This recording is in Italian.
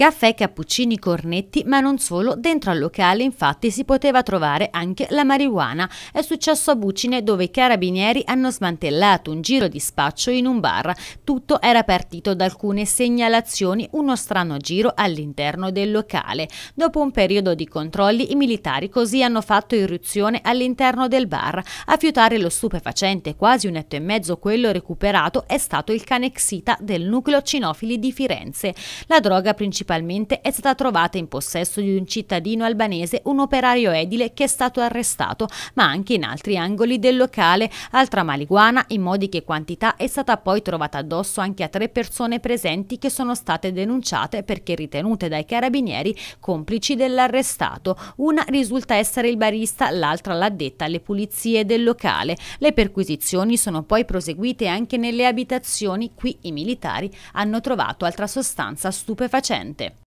Caffè, cappuccini, cornetti, ma non solo, dentro al locale infatti si poteva trovare anche la marijuana. È successo a Bucine dove i carabinieri hanno smantellato un giro di spaccio in un bar. Tutto era partito da alcune segnalazioni, uno strano giro all'interno del locale. Dopo un periodo di controlli i militari così hanno fatto irruzione all'interno del bar. A fiutare lo stupefacente quasi un etto e mezzo quello recuperato è stato il canexita del nucleo cinofili di Firenze. La droga principale principalmente, è stata trovata in possesso di un cittadino albanese, un operaio edile che è stato arrestato, ma anche in altri angoli del locale. Altra maliguana, in modi modiche quantità, è stata poi trovata addosso anche a tre persone presenti che sono state denunciate perché ritenute dai carabinieri complici dell'arrestato. Una risulta essere il barista, l'altra l'addetta alle pulizie del locale. Le perquisizioni sono poi proseguite anche nelle abitazioni, qui i militari hanno trovato altra sostanza stupefacente. te.